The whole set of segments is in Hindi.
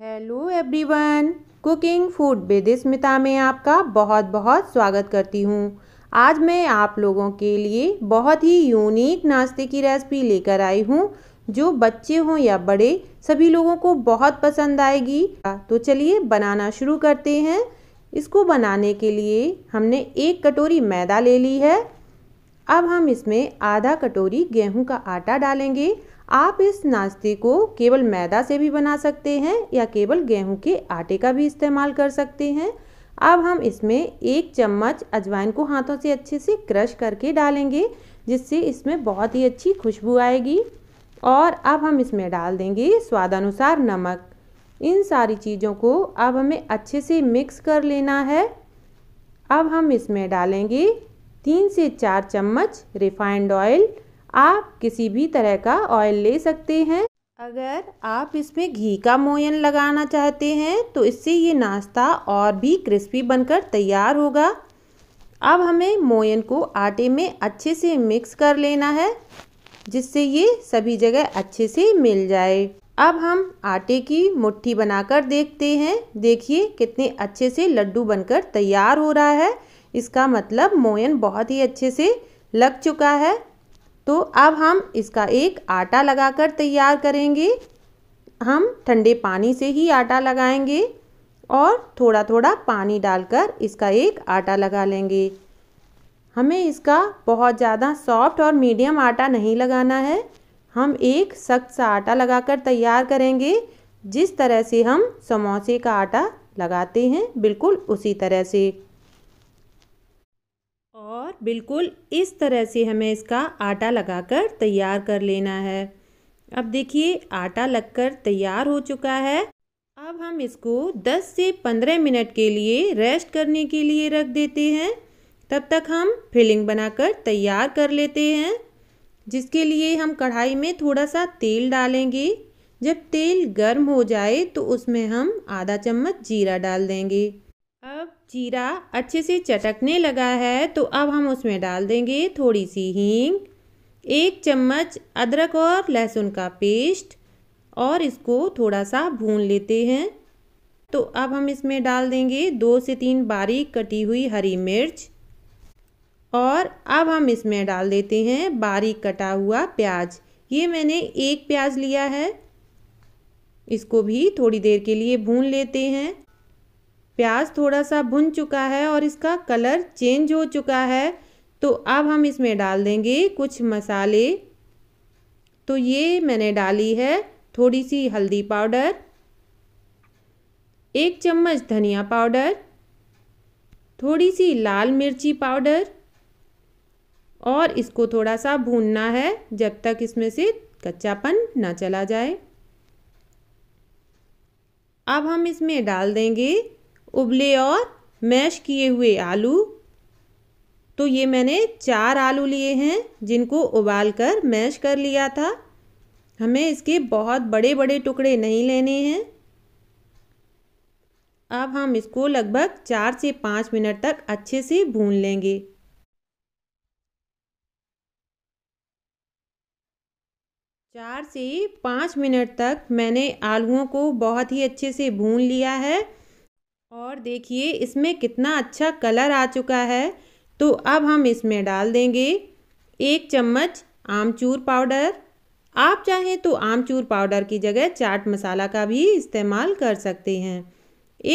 Hello everyone cooking food with Smita में आपका बहुत बहुत स्वागत करती हूँ आज मैं आप लोगों के लिए बहुत ही यूनिक नाश्ते की रेसिपी लेकर आई हूँ जो बच्चे हों या बड़े सभी लोगों को बहुत पसंद आएगी तो चलिए बनाना शुरू करते हैं इसको बनाने के लिए हमने एक कटोरी मैदा ले ली है अब हम इसमें आधा कटोरी गेहूं का आटा डालेंगे आप इस नाश्ते को केवल मैदा से भी बना सकते हैं या केवल गेहूं के आटे का भी इस्तेमाल कर सकते हैं अब हम इसमें एक चम्मच अजवाइन को हाथों से अच्छे से क्रश करके डालेंगे जिससे इसमें बहुत ही अच्छी खुशबू आएगी और अब हम इसमें डाल देंगे स्वादानुसार नमक इन सारी चीज़ों को अब हमें अच्छे से मिक्स कर लेना है अब हम इसमें डालेंगे तीन से चार चम्मच रिफाइंड ऑयल आप किसी भी तरह का ऑयल ले सकते हैं अगर आप इसमें घी का मोयन लगाना चाहते हैं तो इससे ये नाश्ता और भी क्रिस्पी बनकर तैयार होगा अब हमें मोयन को आटे में अच्छे से मिक्स कर लेना है जिससे ये सभी जगह अच्छे से मिल जाए अब हम आटे की मुट्ठी बनाकर देखते हैं देखिए कितने अच्छे से लड्डू बनकर तैयार हो रहा है इसका मतलब मोयन बहुत ही अच्छे से लग चुका है तो अब हम इसका एक आटा लगाकर तैयार करेंगे हम ठंडे पानी से ही आटा लगाएंगे और थोड़ा थोड़ा पानी डालकर इसका एक आटा लगा लेंगे हमें इसका बहुत ज़्यादा सॉफ्ट और मीडियम आटा नहीं लगाना है हम एक सख्त सा आटा लगाकर तैयार करेंगे जिस तरह से हम समोसे का आटा लगाते हैं बिल्कुल उसी तरह से और बिल्कुल इस तरह से हमें इसका आटा लगाकर तैयार कर लेना है अब देखिए आटा लगकर तैयार हो चुका है अब हम इसको 10 से 15 मिनट के लिए रेस्ट करने के लिए रख देते हैं तब तक हम फिलिंग बनाकर तैयार कर लेते हैं जिसके लिए हम कढ़ाई में थोड़ा सा तेल डालेंगे जब तेल गर्म हो जाए तो उसमें हम आधा चम्मच जीरा डाल देंगे अब जीरा अच्छे से चटकने लगा है तो अब हम उसमें डाल देंगे थोड़ी सी हींग एक चम्मच अदरक और लहसुन का पेस्ट और इसको थोड़ा सा भून लेते हैं तो अब हम इसमें डाल देंगे दो से तीन बारीक कटी हुई हरी मिर्च और अब हम इसमें डाल देते हैं बारीक कटा हुआ प्याज ये मैंने एक प्याज लिया है इसको भी थोड़ी देर के लिए भून लेते हैं प्याज थोड़ा सा भुन चुका है और इसका कलर चेंज हो चुका है तो अब हम इसमें डाल देंगे कुछ मसाले तो ये मैंने डाली है थोड़ी सी हल्दी पाउडर एक चम्मच धनिया पाउडर थोड़ी सी लाल मिर्ची पाउडर और इसको थोड़ा सा भूनना है जब तक इसमें से कच्चापन ना चला जाए अब हम इसमें डाल देंगे उबले और मैश किए हुए आलू तो ये मैंने चार आलू लिए हैं जिनको उबाल कर मैश कर लिया था हमें इसके बहुत बड़े बड़े टुकड़े नहीं लेने हैं अब हम इसको लगभग चार से पाँच मिनट तक अच्छे से भून लेंगे चार से पाँच मिनट तक मैंने आलूओं को बहुत ही अच्छे से भून लिया है और देखिए इसमें कितना अच्छा कलर आ चुका है तो अब हम इसमें डाल देंगे एक चम्मच आमचूर पाउडर आप चाहें तो आमचूर पाउडर की जगह चाट मसाला का भी इस्तेमाल कर सकते हैं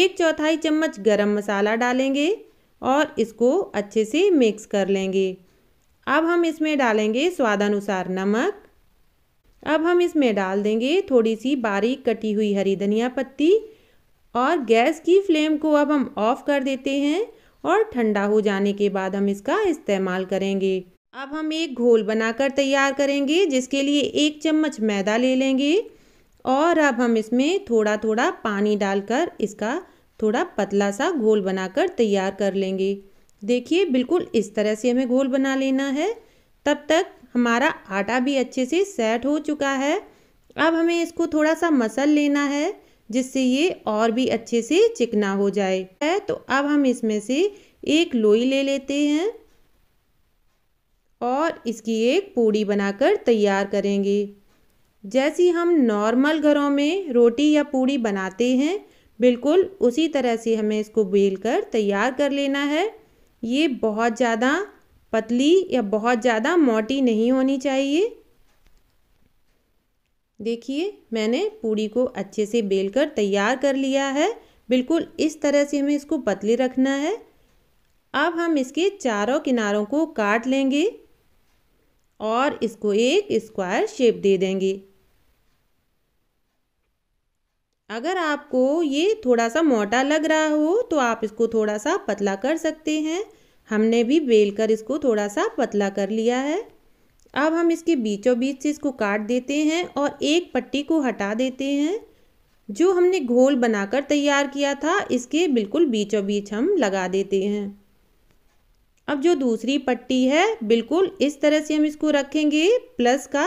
एक चौथाई चम्मच गरम मसाला डालेंगे और इसको अच्छे से मिक्स कर लेंगे अब हम इसमें डालेंगे स्वादानुसार नमक अब हम इसमें डाल देंगे थोड़ी सी बारीक कटी हुई हरी धनिया पत्ती और गैस की फ्लेम को अब हम ऑफ़ कर देते हैं और ठंडा हो जाने के बाद हम इसका इस्तेमाल करेंगे अब हम एक घोल बनाकर तैयार करेंगे जिसके लिए एक चम्मच मैदा ले लेंगे और अब हम इसमें थोड़ा थोड़ा पानी डालकर इसका थोड़ा पतला सा घोल बनाकर तैयार कर लेंगे देखिए बिल्कुल इस तरह से हमें घोल बना लेना है तब तक हमारा आटा भी अच्छे से सेट हो चुका है अब हमें इसको थोड़ा सा मसल लेना है जिससे ये और भी अच्छे से चिकना हो जाए है तो अब हम इसमें से एक लोई ले लेते हैं और इसकी एक पूड़ी बनाकर तैयार करेंगे जैसी हम नॉर्मल घरों में रोटी या पूड़ी बनाते हैं बिल्कुल उसी तरह से हमें इसको बेल कर तैयार कर लेना है ये बहुत ज़्यादा पतली या बहुत ज़्यादा मोटी नहीं होनी चाहिए देखिए मैंने पूड़ी को अच्छे से बेल कर तैयार कर लिया है बिल्कुल इस तरह से हमें इसको पतली रखना है अब हम इसके चारों किनारों को काट लेंगे और इसको एक स्क्वायर शेप दे देंगे अगर आपको ये थोड़ा सा मोटा लग रहा हो तो आप इसको थोड़ा सा पतला कर सकते हैं हमने भी बेल कर इसको थोड़ा सा पतला कर लिया है अब हम इसके बीचों बीच से इसको काट देते हैं और एक पट्टी को हटा देते हैं जो हमने घोल बनाकर तैयार किया था इसके बिल्कुल बीचों बीच हम लगा देते हैं अब जो दूसरी पट्टी है बिल्कुल इस तरह से हम इसको रखेंगे प्लस का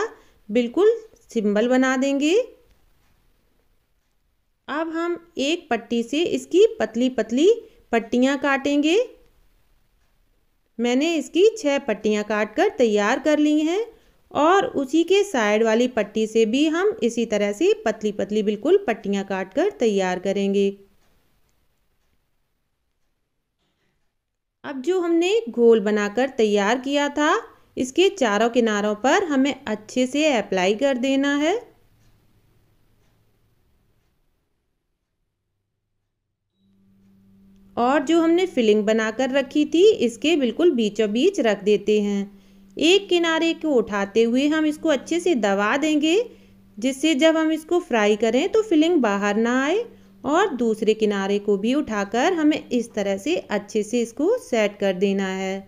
बिल्कुल सिंबल बना देंगे अब हम एक पट्टी से इसकी पतली पतली पट्टियाँ काटेंगे मैंने इसकी छः पट्टियाँ काट कर तैयार कर ली हैं और उसी के साइड वाली पट्टी से भी हम इसी तरह से पतली पतली बिल्कुल पट्टियाँ काट कर तैयार करेंगे अब जो हमने घोल बनाकर तैयार किया था इसके चारों किनारों पर हमें अच्छे से अप्लाई कर देना है और जो हमने फिलिंग बनाकर रखी थी इसके बिल्कुल बीचों बीच रख देते हैं एक किनारे को उठाते हुए हम इसको अच्छे से दबा देंगे जिससे जब हम इसको फ्राई करें तो फिलिंग बाहर ना आए और दूसरे किनारे को भी उठाकर हमें इस तरह से अच्छे से इसको सेट कर देना है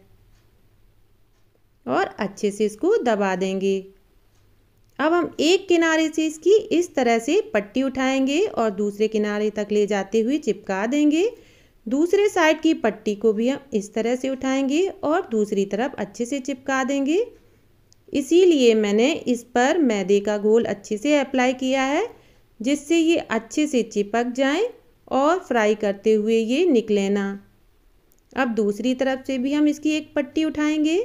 और अच्छे से इसको दबा देंगे अब हम एक किनारे से इसकी इस तरह से पट्टी उठाएंगे और दूसरे किनारे तक ले जाते हुए चिपका देंगे दूसरे साइड की पट्टी को भी हम इस तरह से उठाएंगे और दूसरी तरफ अच्छे से चिपका देंगे इसीलिए मैंने इस पर मैदे का घोल अच्छे से अप्लाई किया है जिससे ये अच्छे से चिपक जाए और फ्राई करते हुए ये निकले ना अब दूसरी तरफ से भी हम इसकी एक पट्टी उठाएंगे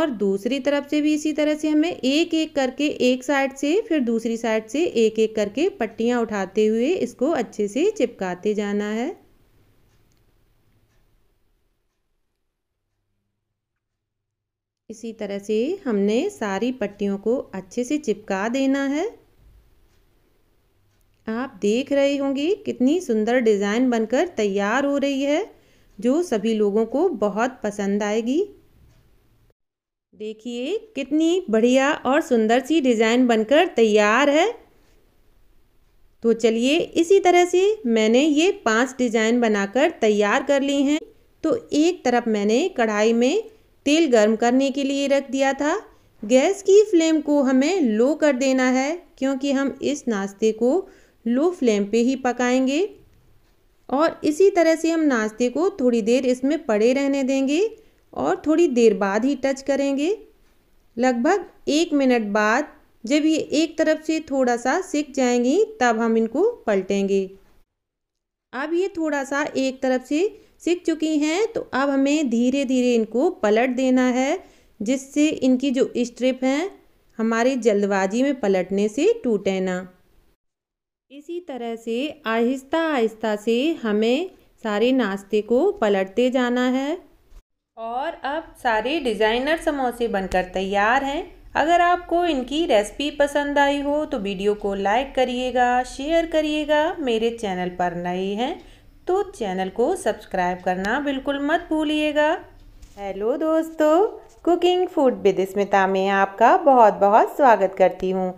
और दूसरी तरफ से भी इसी तरह से हमें एक एक करके एक साइड से फिर दूसरी साइड से एक एक करके पट्टियाँ उठाते हुए इसको अच्छे से चिपकाते जाना है इसी तरह से हमने सारी पट्टियों को अच्छे से चिपका देना है आप देख रहे होंगे कितनी सुंदर डिज़ाइन बनकर तैयार हो रही है जो सभी लोगों को बहुत पसंद आएगी देखिए कितनी बढ़िया और सुंदर सी डिज़ाइन बनकर तैयार है तो चलिए इसी तरह से मैंने ये पांच डिज़ाइन बनाकर तैयार कर ली हैं तो एक तरफ मैंने कढ़ाई में तेल गर्म करने के लिए रख दिया था गैस की फ्लेम को हमें लो कर देना है क्योंकि हम इस नाश्ते को लो फ्लेम पे ही पकाएंगे और इसी तरह से हम नाश्ते को थोड़ी देर इसमें पड़े रहने देंगे और थोड़ी देर बाद ही टच करेंगे लगभग एक मिनट बाद जब ये एक तरफ से थोड़ा सा सिक जाएंगी तब हम इनको पलटेंगे अब ये थोड़ा सा एक तरफ से सीख चुकी हैं तो अब हमें धीरे धीरे इनको पलट देना है जिससे इनकी जो स्ट्रिप हैं हमारे जल्दबाजी में पलटने से टूटे ना इसी तरह से आहिस्ता आहिस्ता से हमें सारे नाश्ते को पलटते जाना है और अब सारे डिज़ाइनर समोसे बनकर तैयार हैं अगर आपको इनकी रेसिपी पसंद आई हो तो वीडियो को लाइक करिएगा शेयर करिएगा मेरे चैनल पर नए हैं तो चैनल को सब्सक्राइब करना बिल्कुल मत भूलिएगा हेलो दोस्तों कुकिंग फूड विद स्मिता में आपका बहुत बहुत स्वागत करती हूँ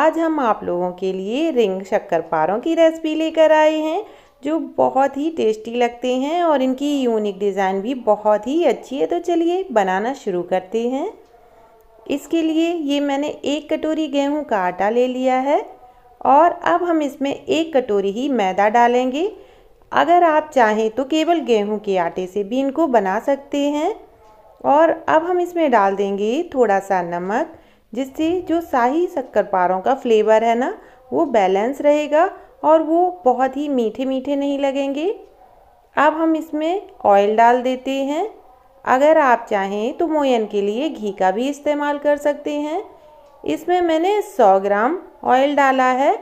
आज हम आप लोगों के लिए रिंग शक्कर पारों की रेसिपी लेकर आए हैं जो बहुत ही टेस्टी लगते हैं और इनकी यूनिक डिज़ाइन भी बहुत ही अच्छी है तो चलिए बनाना शुरू करते हैं इसके लिए ये मैंने एक कटोरी गेहूं का आटा ले लिया है और अब हम इसमें एक कटोरी ही मैदा डालेंगे अगर आप चाहें तो केवल गेहूं के आटे से भी इनको बना सकते हैं और अब हम इसमें डाल देंगे थोड़ा सा नमक जिससे जो शाही शक्करपारों का फ्लेवर है ना वो बैलेंस रहेगा और वो बहुत ही मीठे मीठे नहीं लगेंगे अब हम इसमें ऑयल डाल देते हैं अगर आप चाहें तो मोयन के लिए घी का भी इस्तेमाल कर सकते हैं इसमें मैंने 100 ग्राम ऑयल डाला है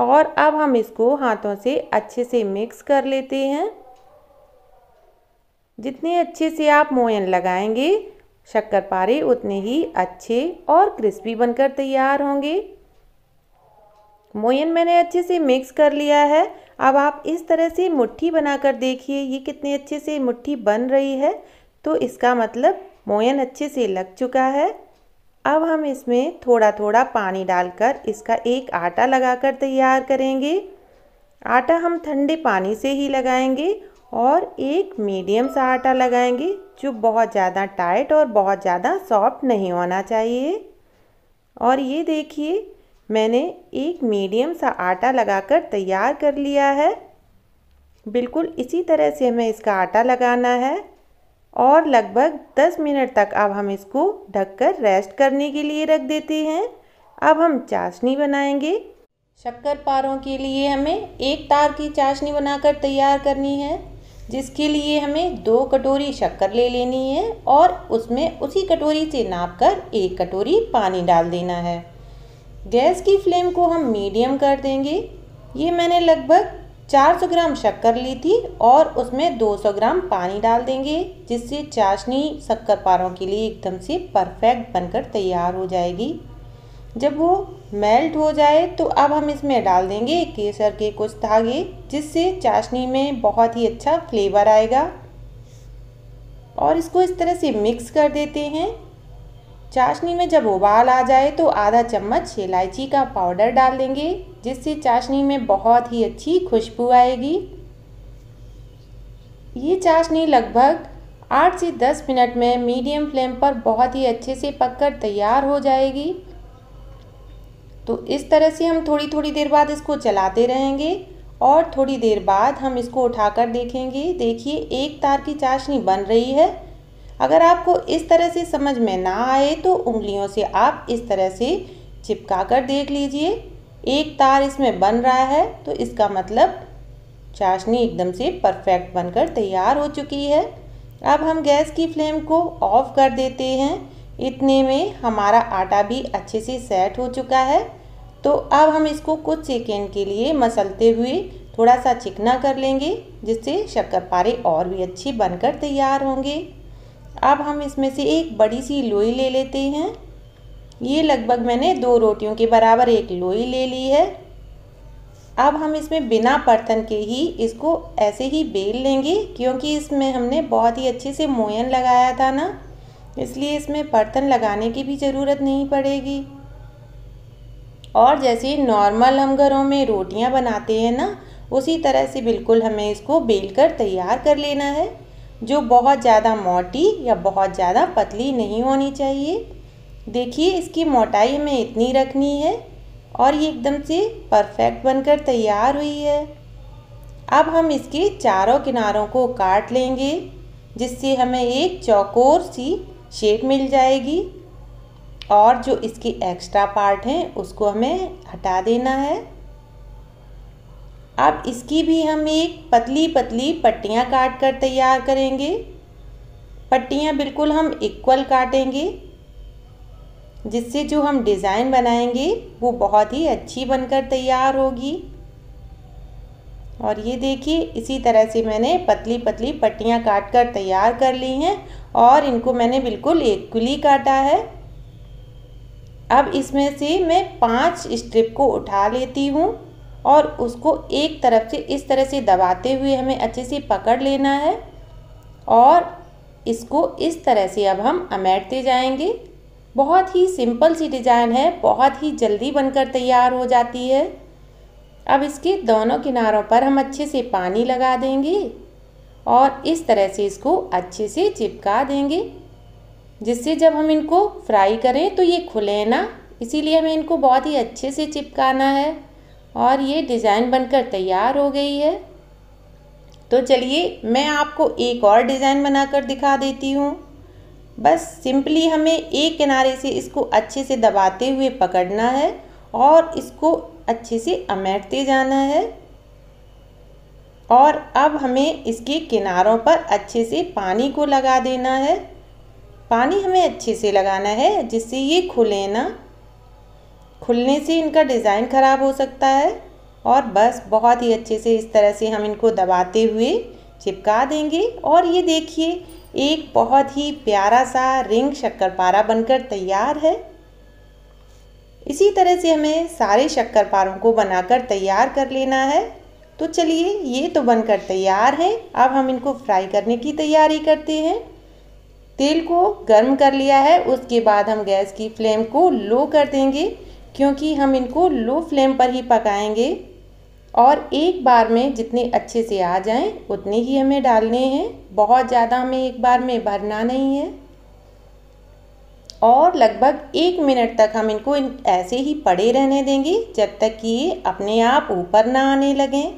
और अब हम इसको हाथों से अच्छे से मिक्स कर लेते हैं जितने अच्छे से आप मोयन लगाएंगे शक्करपारे उतने ही अच्छे और क्रिस्पी बनकर तैयार होंगे मोयन मैंने अच्छे से मिक्स कर लिया है अब आप इस तरह से मुट्ठी बनाकर देखिए ये कितने अच्छे से मुट्ठी बन रही है तो इसका मतलब मोयन अच्छे से लग चुका है अब हम इसमें थोड़ा थोड़ा पानी डालकर इसका एक आटा लगाकर तैयार करेंगे आटा हम ठंडे पानी से ही लगाएंगे और एक मीडियम सा आटा लगाएंगे जो बहुत ज़्यादा टाइट और बहुत ज़्यादा सॉफ्ट नहीं होना चाहिए और ये देखिए मैंने एक मीडियम सा आटा लगाकर तैयार कर लिया है बिल्कुल इसी तरह से हमें इसका आटा लगाना है और लगभग 10 मिनट तक अब हम इसको ढककर रेस्ट करने के लिए रख देते हैं अब हम चाशनी बनाएंगे शक्कर पारों के लिए हमें एक तार की चाशनी बनाकर तैयार करनी है जिसके लिए हमें दो कटोरी शक्कर ले लेनी है और उसमें उसी कटोरी से नाप कर एक कटोरी पानी डाल देना है गैस की फ्लेम को हम मीडियम कर देंगे ये मैंने लगभग 400 ग्राम शक्कर ली थी और उसमें 200 ग्राम पानी डाल देंगे जिससे चाशनी शक्कर पारों के लिए एकदम से परफेक्ट बनकर तैयार हो जाएगी जब वो मेल्ट हो जाए तो अब हम इसमें डाल देंगे केसर के कुछ धागे जिससे चाशनी में बहुत ही अच्छा फ्लेवर आएगा और इसको इस तरह से मिक्स कर देते हैं चाशनी में जब उबाल आ जाए तो आधा चम्मच इलायची का पाउडर डाल देंगे जिससे चाशनी में बहुत ही अच्छी खुशबू आएगी ये चाशनी लगभग आठ से दस मिनट में मीडियम फ्लेम पर बहुत ही अच्छे से पककर तैयार हो जाएगी तो इस तरह से हम थोड़ी थोड़ी देर बाद इसको चलाते रहेंगे और थोड़ी देर बाद हम इसको उठाकर देखेंगे देखिए एक तार की चाशनी बन रही है अगर आपको इस तरह से समझ में ना आए तो उंगलियों से आप इस तरह से चिपका कर देख लीजिए एक तार इसमें बन रहा है तो इसका मतलब चाशनी एकदम से परफेक्ट बनकर तैयार हो चुकी है अब हम गैस की फ्लेम को ऑफ कर देते हैं इतने में हमारा आटा भी अच्छे से सेट हो चुका है तो अब हम इसको कुछ सेकेंड के लिए मसलते हुए थोड़ा सा चिकना कर लेंगे जिससे शक्कर पारे और भी अच्छी बनकर तैयार होंगे अब हम इसमें से एक बड़ी सी लोई ले लेते हैं ये लगभग मैंने दो रोटियों के बराबर एक लोई ले ली है अब हम इसमें बिना बर्तन के ही इसको ऐसे ही बेल लेंगे क्योंकि इसमें हमने बहुत ही अच्छे से मोयन लगाया था ना इसलिए इसमें बर्तन लगाने की भी ज़रूरत नहीं पड़ेगी और जैसे नॉर्मल हम घरों में रोटियां बनाते हैं ना उसी तरह से बिल्कुल हमें इसको बेल कर तैयार कर लेना है जो बहुत ज़्यादा मोटी या बहुत ज़्यादा पतली नहीं होनी चाहिए देखिए इसकी मोटाई हमें इतनी रखनी है और ये एकदम से परफेक्ट बनकर तैयार हुई है अब हम इसके चारों किनारों को काट लेंगे जिससे हमें एक चौकोर सी शेप मिल जाएगी और जो इसके एक्स्ट्रा पार्ट हैं उसको हमें हटा देना है अब इसकी भी हम एक पतली पतली पट्टियाँ काट कर तैयार करेंगे पट्टियाँ बिल्कुल हम इक्वल काटेंगे जिससे जो हम डिज़ाइन बनाएंगे वो बहुत ही अच्छी बनकर तैयार होगी और ये देखिए इसी तरह से मैंने पतली पतली पट्टियाँ काट कर तैयार कर ली हैं और इनको मैंने बिल्कुल इक्वली काटा है अब इसमें से मैं पांच स्ट्रिप को उठा लेती हूँ और उसको एक तरफ से इस तरह से दबाते हुए हमें अच्छे से पकड़ लेना है और इसको इस तरह से अब हम अमेटते जाएंगे बहुत ही सिंपल सी डिज़ाइन है बहुत ही जल्दी बनकर तैयार हो जाती है अब इसके दोनों किनारों पर हम अच्छे से पानी लगा देंगे और इस तरह से इसको अच्छे से चिपका देंगे जिससे जब हम इनको फ्राई करें तो ये खुले ना इसीलिए हमें इनको बहुत ही अच्छे से चिपकाना है और ये डिज़ाइन बनकर तैयार हो गई है तो चलिए मैं आपको एक और डिज़ाइन बनाकर दिखा देती हूँ बस सिंपली हमें एक किनारे से इसको अच्छे से दबाते हुए पकड़ना है और इसको अच्छे से अमेटते जाना है और अब हमें इसके किनारों पर अच्छे से पानी को लगा देना है पानी हमें अच्छे से लगाना है जिससे ये खुले ना खुलने से इनका डिज़ाइन ख़राब हो सकता है और बस बहुत ही अच्छे से इस तरह से हम इनको दबाते हुए चिपका देंगे और ये देखिए एक बहुत ही प्यारा सा रिंग शक्करपारा बनकर तैयार है इसी तरह से हमें सारे शक्करपारों को बनाकर तैयार कर लेना है तो चलिए ये तो बनकर तैयार है अब हम इनको फ्राई करने की तैयारी करते हैं तेल को गर्म कर लिया है उसके बाद हम गैस की फ्लेम को लो कर देंगे क्योंकि हम इनको लो फ्लेम पर ही पकाएंगे और एक बार में जितने अच्छे से आ जाएं उतने ही हमें डालने हैं बहुत ज़्यादा हमें एक बार में भरना नहीं है और लगभग एक मिनट तक हम इनको इन ऐसे ही पड़े रहने देंगे जब तक कि ये अपने आप ऊपर ना आने लगें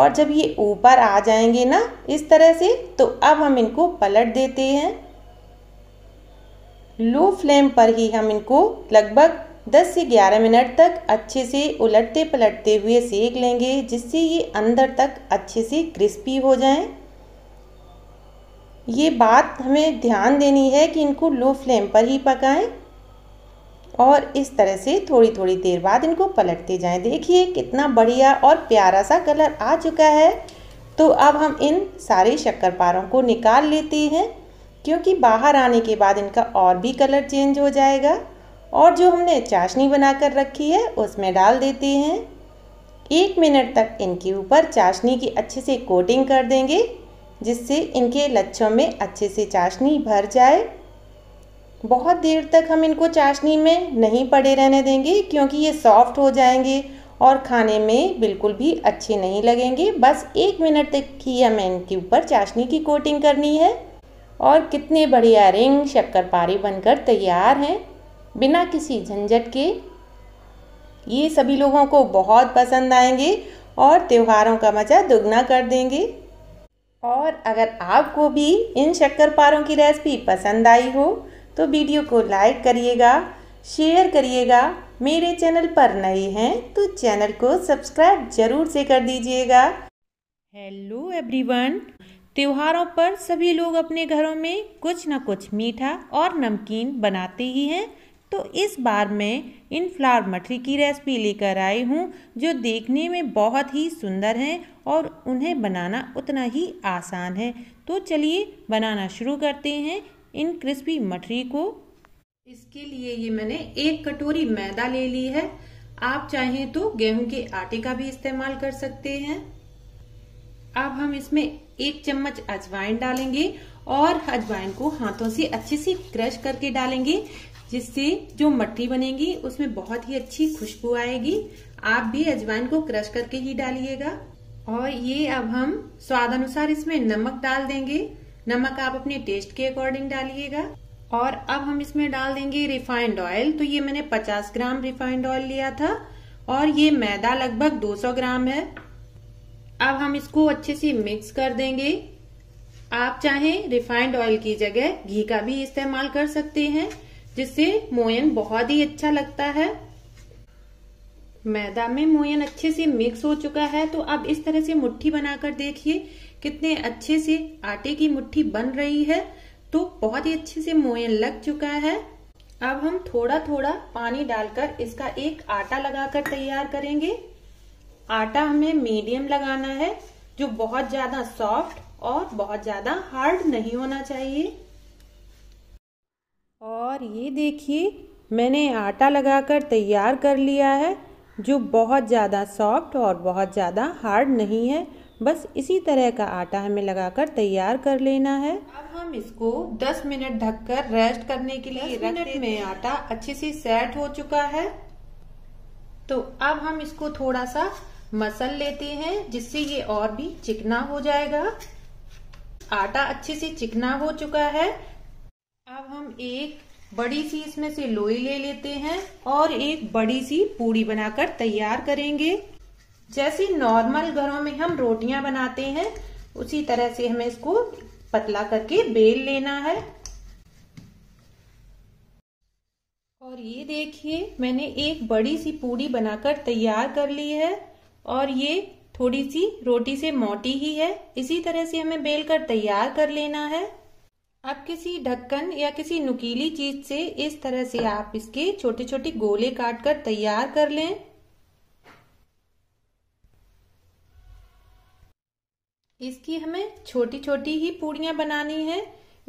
और जब ये ऊपर आ जाएंगे ना इस तरह से तो अब हम इनको पलट देते हैं लो फ्लेम पर ही हम इनको लगभग 10 से 11 मिनट तक अच्छे से उलटते पलटते हुए सेक लेंगे जिससे ये अंदर तक अच्छे से क्रिस्पी हो जाएं। ये बात हमें ध्यान देनी है कि इनको लो फ्लेम पर ही पकाएं और इस तरह से थोड़ी थोड़ी देर बाद इनको पलटते जाएं देखिए कितना बढ़िया और प्यारा सा कलर आ चुका है तो अब हम इन सारे शक्कर पारों को निकाल लेते हैं क्योंकि बाहर आने के बाद इनका और भी कलर चेंज हो जाएगा और जो हमने चाशनी बनाकर रखी है उसमें डाल देते हैं एक मिनट तक इनके ऊपर चाशनी की अच्छे से कोटिंग कर देंगे जिससे इनके लच्छों में अच्छे से चाशनी भर जाए बहुत देर तक हम इनको चाशनी में नहीं पड़े रहने देंगे क्योंकि ये सॉफ्ट हो जाएंगे और खाने में बिल्कुल भी अच्छे नहीं लगेंगे बस एक मिनट तक ही हमें इनके ऊपर चाशनी की कोटिंग करनी है और कितने बढ़िया रिंग शक्करपारे बनकर तैयार हैं बिना किसी झंझट के ये सभी लोगों को बहुत पसंद आएंगे और त्योहारों का मज़ा दुगना कर देंगे और अगर आपको भी इन शक्करपारों की रेसिपी पसंद आई हो तो वीडियो को लाइक करिएगा शेयर करिएगा मेरे चैनल पर नए हैं तो चैनल को सब्सक्राइब ज़रूर से कर दीजिएगा हेलो एवरीवन त्योहारों पर सभी लोग अपने घरों में कुछ न कुछ मीठा और नमकीन बनाते ही हैं तो इस बार मैं इन फ्लावर मठरी की रेसिपी लेकर आई हूँ जो देखने में बहुत ही सुंदर हैं और उन्हें बनाना उतना ही आसान है तो चलिए बनाना शुरू करते हैं इन क्रिस्पी मठरी को इसके लिए ये मैंने एक कटोरी मैदा ले ली है आप चाहें तो गेहूं के आटे का भी इस्तेमाल कर सकते हैं अब हम इसमें एक चम्मच अजवाइन डालेंगे और अजवाइन को हाथों से अच्छे से क्रश करके डालेंगे जिससे जो मट्टी बनेगी उसमें बहुत ही अच्छी खुशबू आएगी आप भी अजवाइन को क्रश करके ही डालिएगा और ये अब हम स्वाद अनुसार इसमें नमक डाल देंगे नमक आप अपने टेस्ट के अकॉर्डिंग डालिएगा और अब हम इसमें डाल देंगे रिफाइंड ऑयल तो ये मैंने 50 ग्राम रिफाइंड ऑयल लिया था और ये मैदा लगभग 200 ग्राम है अब हम इसको अच्छे से मिक्स कर देंगे आप चाहें रिफाइंड ऑयल की जगह घी का भी इस्तेमाल कर सकते हैं जिससे मोयन बहुत ही अच्छा लगता है मैदा में मोयन अच्छे से मिक्स हो चुका है तो अब इस तरह से मुट्ठी बनाकर देखिए कितने अच्छे से आटे की मुट्ठी बन रही है तो बहुत ही अच्छे से मोयन लग चुका है अब हम थोड़ा थोड़ा पानी डालकर इसका एक आटा लगाकर तैयार करेंगे आटा हमें मीडियम लगाना है जो बहुत ज्यादा सॉफ्ट और बहुत ज्यादा हार्ड नहीं होना चाहिए और ये देखिए मैंने आटा लगाकर तैयार कर लिया है जो बहुत ज़्यादा सॉफ्ट और बहुत ज़्यादा हार्ड नहीं है बस इसी तरह का आटा हमें लगाकर तैयार कर लेना है अब हम इसको 10 मिनट ढककर रेस्ट करने के लिए मिनट में आटा अच्छे से सेट हो चुका है तो अब हम इसको थोड़ा सा मसल लेते हैं जिससे ये और भी चिकना हो जाएगा आटा अच्छे से चिकना हो चुका है अब हम एक बड़ी सी इसमें से लोई ले लेते हैं और एक बड़ी सी पूड़ी बनाकर तैयार करेंगे जैसे नॉर्मल घरों में हम रोटियां बनाते हैं उसी तरह से हमें इसको पतला करके बेल लेना है और ये देखिए मैंने एक बड़ी सी पूड़ी बनाकर तैयार कर ली है और ये थोड़ी सी रोटी से मोटी ही है इसी तरह से हमें बेलकर तैयार कर लेना है अब किसी ढक्कन या किसी नुकीली चीज से इस तरह से आप इसके छोटे छोटे गोले काट कर तैयार कर लें इसकी हमें छोटी छोटी ही पूड़ियां बनानी है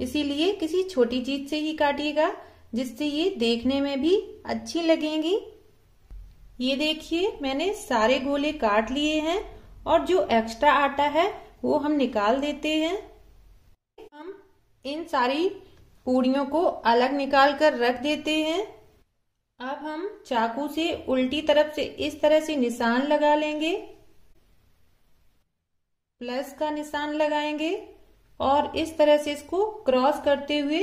इसीलिए किसी छोटी चीज से ही काटिएगा जिससे ये देखने में भी अच्छी लगेंगी ये देखिए मैंने सारे गोले काट लिए हैं और जो एक्स्ट्रा आटा है वो हम निकाल देते हैं हम इन सारी पूड़ियों को अलग निकाल कर रख देते हैं अब हम चाकू से उल्टी तरफ से इस तरह से निशान लगा लेंगे प्लस का निशान लगाएंगे और इस तरह से इसको क्रॉस करते हुए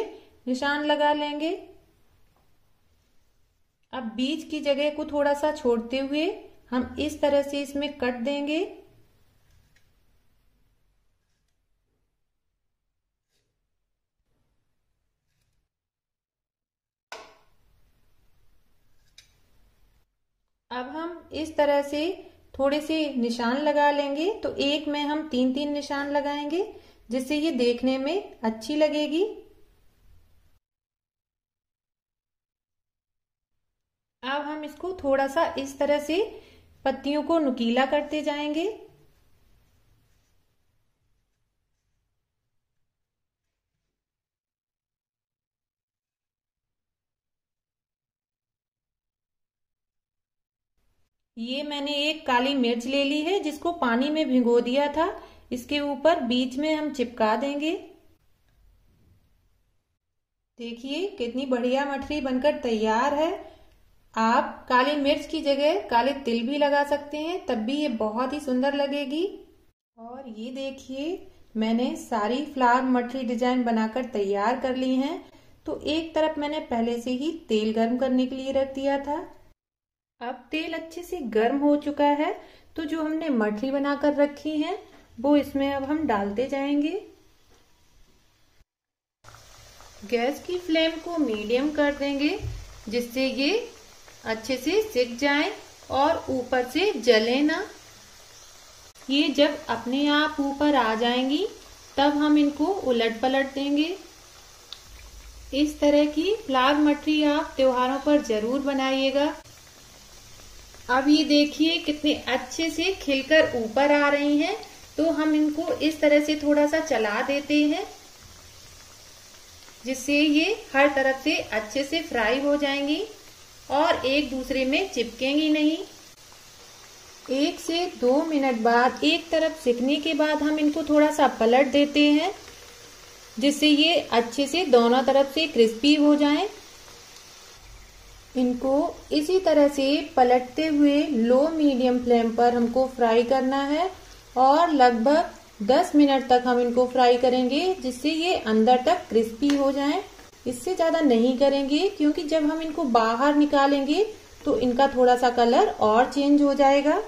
निशान लगा लेंगे अब बीच की जगह को थोड़ा सा छोड़ते हुए हम इस तरह से इसमें कट देंगे अब हम इस तरह से थोड़े से निशान लगा लेंगे तो एक में हम तीन तीन निशान लगाएंगे जिससे ये देखने में अच्छी लगेगी अब हम इसको थोड़ा सा इस तरह से पत्तियों को नुकीला करते जाएंगे ये मैंने एक काली मिर्च ले ली है जिसको पानी में भिगो दिया था इसके ऊपर बीच में हम चिपका देंगे देखिए कितनी बढ़िया मठरी बनकर तैयार है आप काली मिर्च की जगह काले तिल भी लगा सकते हैं तब भी ये बहुत ही सुंदर लगेगी और ये देखिए मैंने सारी फ्लावर मटरी डिजाइन बनाकर तैयार कर ली हैं तो एक तरफ मैंने पहले से ही तेल गर्म करने के लिए रख दिया था अब तेल अच्छे से गर्म हो चुका है तो जो हमने मटरी बनाकर रखी है वो इसमें अब हम डालते जाएंगे गैस की फ्लेम को मीडियम कर देंगे जिससे ये अच्छे से सिक जाए और ऊपर से जले ना ये जब अपने आप ऊपर आ जाएंगी तब हम इनको उलट पलट देंगे इस तरह की प्लाग मटरी आप त्योहारों पर जरूर बनाइएगा अब ये देखिए कितने अच्छे से खिलकर ऊपर आ रही हैं तो हम इनको इस तरह से थोड़ा सा चला देते हैं जिससे ये हर तरफ से अच्छे से फ्राई हो जाएंगी और एक दूसरे में चिपकेंगी नहीं एक से दो मिनट बाद एक तरफ सिकने के बाद हम इनको थोड़ा सा पलट देते हैं जिससे ये अच्छे से दोनों तरफ से क्रिस्पी हो जाएं। इनको इसी तरह से पलटते हुए लो मीडियम फ्लेम पर हमको फ्राई करना है और लगभग 10 मिनट तक हम इनको फ्राई करेंगे जिससे ये अंदर तक क्रिस्पी हो जाएं। इससे ज्यादा नहीं करेंगे क्योंकि जब हम इनको बाहर निकालेंगे तो इनका थोड़ा सा कलर और चेंज हो जाएगा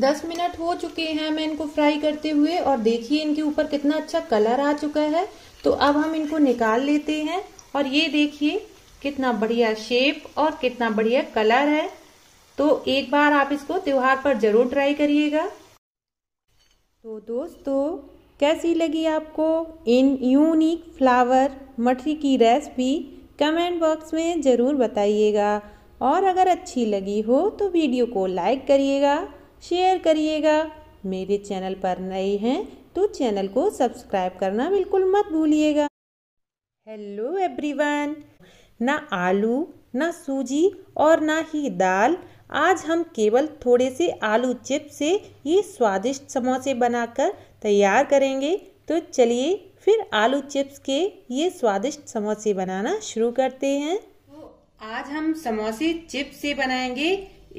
दस मिनट हो चुके हैं मैं इनको फ्राई करते हुए और देखिए इनके ऊपर कितना अच्छा कलर आ चुका है तो अब हम इनको निकाल लेते हैं और ये देखिए कितना बढ़िया शेप और कितना बढ़िया कलर है तो एक बार आप इसको त्योहार पर जरूर ट्राई करिएगा तो दोस्तों कैसी लगी आपको इन यूनिक फ्लावर मठरी की रेसिपी कमेंट बॉक्स में ज़रूर बताइएगा और अगर अच्छी लगी हो तो वीडियो को लाइक करिएगा शेयर करिएगा मेरे चैनल पर नए हैं तो चैनल को सब्सक्राइब करना बिल्कुल मत भूलिएगा हेलो एवरीवन ना आलू ना सूजी और ना ही दाल आज हम केवल थोड़े से आलू चिप से ये स्वादिष्ट समोसे बनाकर तैयार करेंगे तो चलिए फिर आलू चिप्स के ये स्वादिष्ट समोसे बनाना शुरू करते हैं तो आज हम समोसे चिप्स से बनाएंगे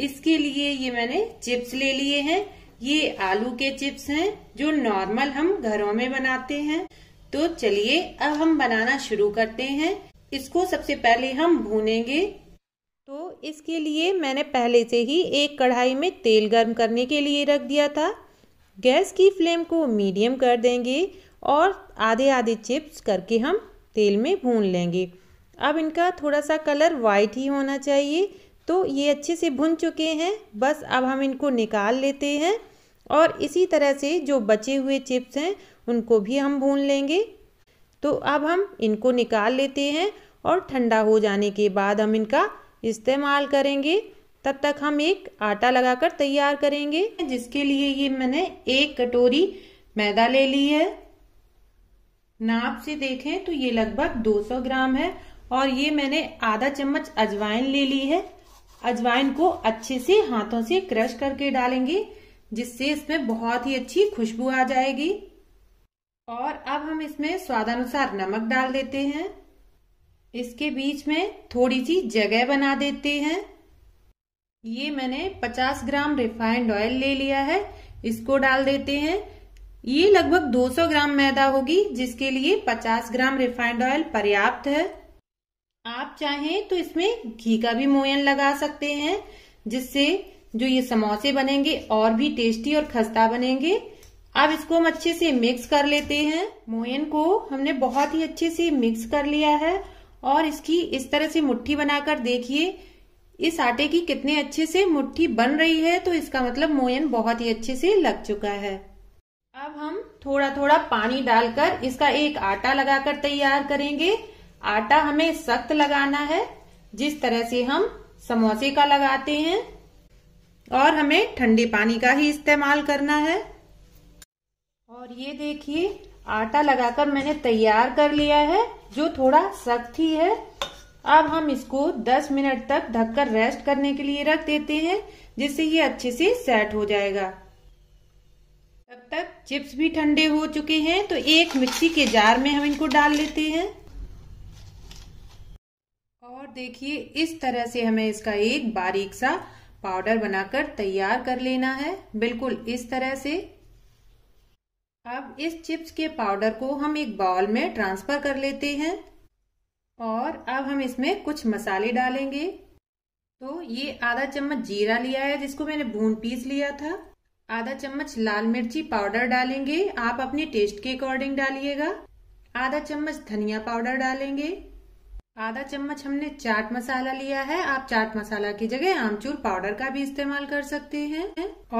इसके लिए ये मैंने चिप्स ले लिए हैं ये आलू के चिप्स हैं जो नॉर्मल हम घरों में बनाते हैं तो चलिए अब हम बनाना शुरू करते हैं इसको सबसे पहले हम भूनेंगे तो इसके लिए मैंने पहले से ही एक कढ़ाई में तेल गर्म करने के लिए रख दिया था गैस की फ्लेम को मीडियम कर देंगे और आधे आधे चिप्स करके हम तेल में भून लेंगे अब इनका थोड़ा सा कलर वाइट ही होना चाहिए तो ये अच्छे से भुन चुके हैं बस अब हम इनको निकाल लेते हैं और इसी तरह से जो बचे हुए चिप्स हैं उनको भी हम भून लेंगे तो अब हम इनको निकाल लेते हैं और ठंडा हो जाने के बाद हम इनका इस्तेमाल करेंगे तब तक हम एक आटा लगाकर तैयार करेंगे जिसके लिए ये मैंने एक कटोरी मैदा ले ली है नाप से देखें तो ये लगभग 200 ग्राम है और ये मैंने आधा चम्मच अजवाइन ले ली है अजवाइन को अच्छे से हाथों से क्रश करके डालेंगे जिससे इसमें बहुत ही अच्छी खुशबू आ जाएगी और अब हम इसमें स्वादानुसार नमक डाल देते हैं इसके बीच में थोड़ी सी जगह बना देते हैं ये मैंने 50 ग्राम रिफाइंड ऑयल ले लिया है इसको डाल देते हैं ये लगभग 200 ग्राम मैदा होगी जिसके लिए 50 ग्राम रिफाइंड ऑयल पर्याप्त है आप चाहें तो इसमें घी का भी मोयन लगा सकते हैं जिससे जो ये समोसे बनेंगे और भी टेस्टी और खस्ता बनेंगे अब इसको हम अच्छे से मिक्स कर लेते हैं मोयन को हमने बहुत ही अच्छे से मिक्स कर लिया है और इसकी इस तरह से मुट्ठी बनाकर देखिए इस आटे की कितने अच्छे से मुट्ठी बन रही है तो इसका मतलब मोयन बहुत ही अच्छे से लग चुका है अब हम थोड़ा थोड़ा पानी डालकर इसका एक आटा लगाकर तैयार करेंगे आटा हमें सख्त लगाना है जिस तरह से हम समोसे का लगाते हैं और हमें ठंडे पानी का ही इस्तेमाल करना है और ये देखिए आटा लगाकर मैंने तैयार कर लिया है जो थोड़ा सख्त ही है अब हम इसको 10 मिनट तक ढककर रेस्ट करने के लिए रख देते हैं जिससे ये अच्छे से सेट हो जाएगा तब तक चिप्स भी ठंडे हो चुके हैं तो एक मिक्सी के जार में हम इनको डाल लेते हैं और देखिए इस तरह से हमें इसका एक बारीक सा पाउडर बनाकर तैयार कर लेना है बिल्कुल इस तरह से अब इस चिप्स के पाउडर को हम एक बाउल में ट्रांसफ़र कर लेते हैं और अब हम इसमें कुछ मसाले डालेंगे तो ये आधा चम्मच जीरा लिया है जिसको मैंने भून पीस लिया था आधा चम्मच लाल मिर्ची पाउडर डालेंगे आप अपने टेस्ट के अकॉर्डिंग डालिएगा आधा चम्मच धनिया पाउडर डालेंगे आधा चम्मच हमने चाट मसाला लिया है आप चाट मसाला की जगह आमचूर पाउडर का भी इस्तेमाल कर सकते हैं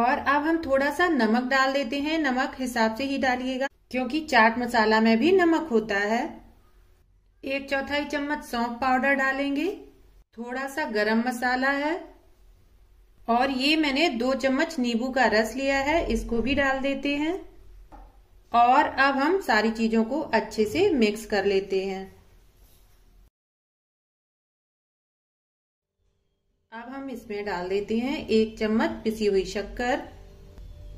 और अब हम थोड़ा सा नमक डाल देते हैं नमक हिसाब से ही डालिएगा क्योंकि चाट मसाला में भी नमक होता है एक चौथाई चम्मच सौंफ पाउडर डालेंगे थोड़ा सा गरम मसाला है और ये मैंने दो चम्मच नींबू का रस लिया है इसको भी डाल देते हैं और अब हम सारी चीजों को अच्छे से मिक्स कर लेते हैं अब हम इसमें डाल देते हैं एक चम्मच पिसी हुई शक्कर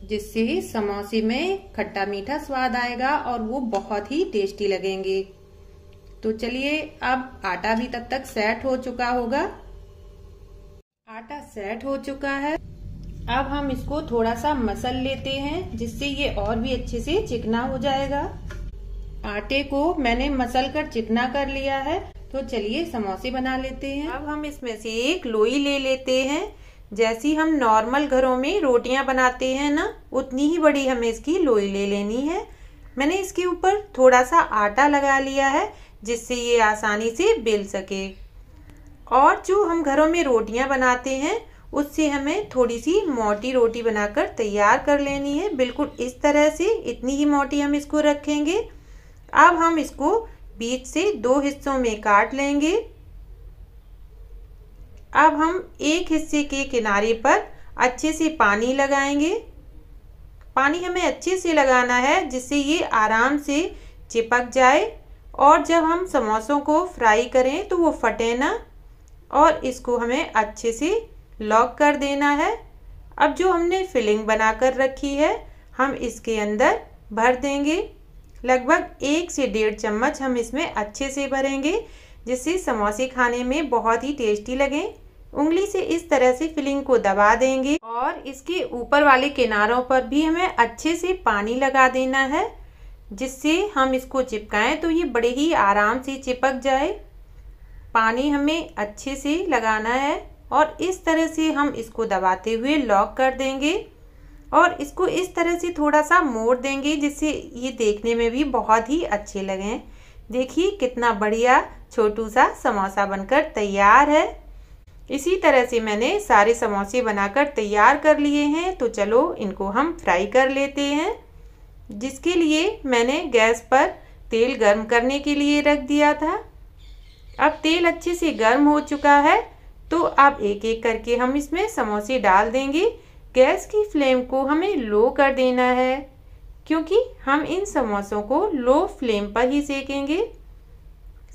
जिससे समोसे में खट्टा मीठा स्वाद आएगा और वो बहुत ही टेस्टी लगेंगे तो चलिए अब आटा भी तब तक सेट हो चुका होगा आटा सेट हो चुका है अब हम इसको थोड़ा सा मसल लेते हैं जिससे ये और भी अच्छे से चिकना हो जाएगा आटे को मैंने मसल कर चिकना कर लिया है तो चलिए समोसे बना लेते हैं अब हम इसमें से एक लोई ले लेते हैं जैसी हम नॉर्मल घरों में रोटियां बनाते हैं ना उतनी ही बड़ी हमें इसकी लोई ले लेनी है मैंने इसके ऊपर थोड़ा सा आटा लगा लिया है जिससे ये आसानी से बेल सके और जो हम घरों में रोटियां बनाते हैं उससे हमें थोड़ी सी मोटी रोटी बनाकर तैयार कर लेनी है बिल्कुल इस तरह से इतनी ही मोटी हम इसको रखेंगे अब हम इसको बीच से दो हिस्सों में काट लेंगे अब हम एक हिस्से के किनारे पर अच्छे से पानी लगाएंगे पानी हमें अच्छे से लगाना है जिससे ये आराम से चिपक जाए और जब हम समोसों को फ्राई करें तो वो फटे ना और इसको हमें अच्छे से लॉक कर देना है अब जो हमने फिलिंग बनाकर रखी है हम इसके अंदर भर देंगे लगभग एक से डेढ़ चम्मच हम इसमें अच्छे से भरेंगे जिससे समोसे खाने में बहुत ही टेस्टी लगे उंगली से इस तरह से फिलिंग को दबा देंगे और इसके ऊपर वाले किनारों पर भी हमें अच्छे से पानी लगा देना है जिससे हम इसको चिपकाएं तो ये बड़े ही आराम से चिपक जाए पानी हमें अच्छे से लगाना है और इस तरह से हम इसको दबाते हुए लॉक कर देंगे और इसको इस तरह से थोड़ा सा मोड़ देंगे जिससे ये देखने में भी बहुत ही अच्छे लगें देखिए कितना बढ़िया छोटू सा समोसा बनकर तैयार है इसी तरह से मैंने सारे समोसे बनाकर तैयार कर लिए हैं तो चलो इनको हम फ्राई कर लेते हैं जिसके लिए मैंने गैस पर तेल गर्म करने के लिए रख दिया था अब तेल अच्छे से गर्म हो चुका है तो अब एक एक करके हम इसमें समोसे डाल देंगे गैस की फ्लेम को हमें लो कर देना है क्योंकि हम इन समोसों को लो फ्लेम पर ही सेकेंगे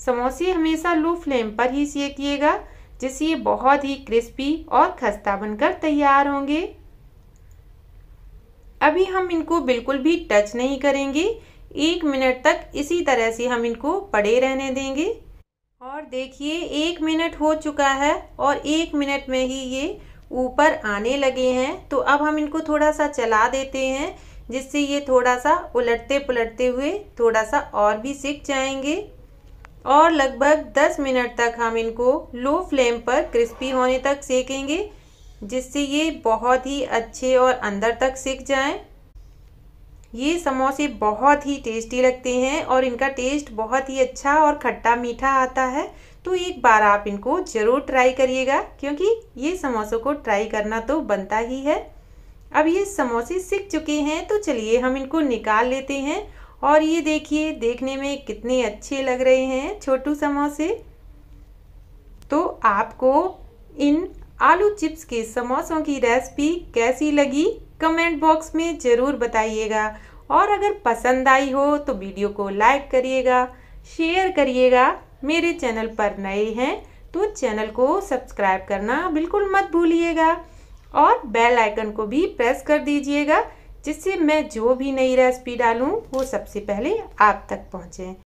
समोसे हमेशा लो फ्लेम पर ही सेकिएगा जिससे ये बहुत ही क्रिस्पी और खस्ता बनकर तैयार होंगे अभी हम इनको बिल्कुल भी टच नहीं करेंगे एक मिनट तक इसी तरह से हम इनको पड़े रहने देंगे और देखिए एक मिनट हो चुका है और एक मिनट में ही ये ऊपर आने लगे हैं तो अब हम इनको थोड़ा सा चला देते हैं जिससे ये थोड़ा सा उलटते पुलटते हुए थोड़ा सा और भी सिक जाएंगे और लगभग 10 मिनट तक हम इनको लो फ्लेम पर क्रिस्पी होने तक सेकेंगे जिससे ये बहुत ही अच्छे और अंदर तक सिक जाएं। ये समोसे बहुत ही टेस्टी लगते हैं और इनका टेस्ट बहुत ही अच्छा और खट्टा मीठा आता है तो एक बार आप इनको ज़रूर ट्राई करिएगा क्योंकि ये समोसों को ट्राई करना तो बनता ही है अब ये समोसे सीख चुके हैं तो चलिए हम इनको निकाल लेते हैं और ये देखिए देखने में कितने अच्छे लग रहे हैं छोटू समोसे तो आपको इन आलू चिप्स के समोसों की रेसिपी कैसी लगी कमेंट बॉक्स में ज़रूर बताइएगा और अगर पसंद आई हो तो वीडियो को लाइक करिएगा शेयर करिएगा मेरे चैनल पर नए हैं तो चैनल को सब्सक्राइब करना बिल्कुल मत भूलिएगा और बेल आइकन को भी प्रेस कर दीजिएगा जिससे मैं जो भी नई रेसिपी डालूं वो सबसे पहले आप तक पहुंचे